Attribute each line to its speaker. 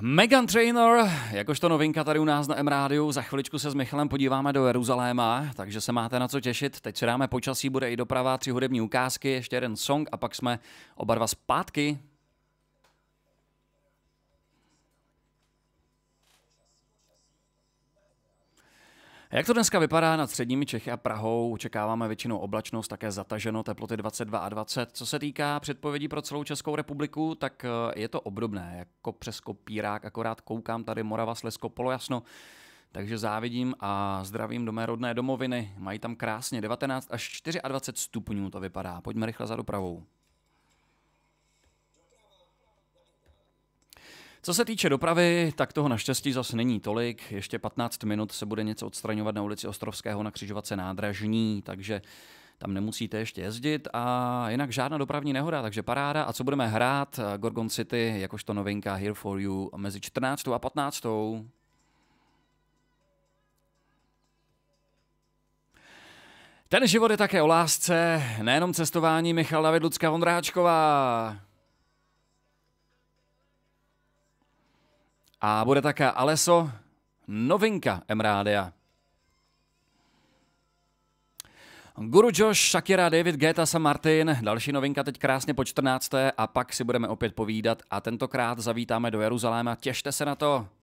Speaker 1: Megan Trainor, jakožto novinka tady u nás na M Rádiu, za chviličku se s Michalem podíváme do Jeruzaléma, takže se máte na co těšit. Teď se dáme počasí, bude i doprava, tři hudební ukázky, ještě jeden song a pak jsme oba dva zpátky Jak to dneska vypadá nad středními Čechy a Prahou? Očekáváme většinou oblačnost, také zataženo, teploty 22 a 20. Co se týká předpovědí pro celou Českou republiku, tak eh, je to obdobné, jako přes kopírák, akorát koukám tady Morava, Slesko, polojasno. Takže závidím a zdravím do mé rodné domoviny. Mají tam krásně 19 až 24 stupňů to vypadá. Pojďme rychle za dopravou. Co se týče dopravy, tak toho naštěstí zas není tolik. Ještě 15 minut se bude něco odstraňovat na ulici Ostrovského na křižovatce nádražní, takže tam nemusíte ještě jezdit a jinak žádná dopravní nehoda, takže paráda. A co budeme hrát? Gorgon City, jakožto novinka Here for You mezi 14. a 15. Ten život je také o lásce, nejenom cestování Michal David Lucka Vondráčková. A bude také Aleso, novinka Emrádia. Guru Josh, Shakira, David Geta a Martin, další novinka teď krásně po 14. a pak si budeme opět povídat a tentokrát zavítáme do Jeruzaléma. Těšte se na to!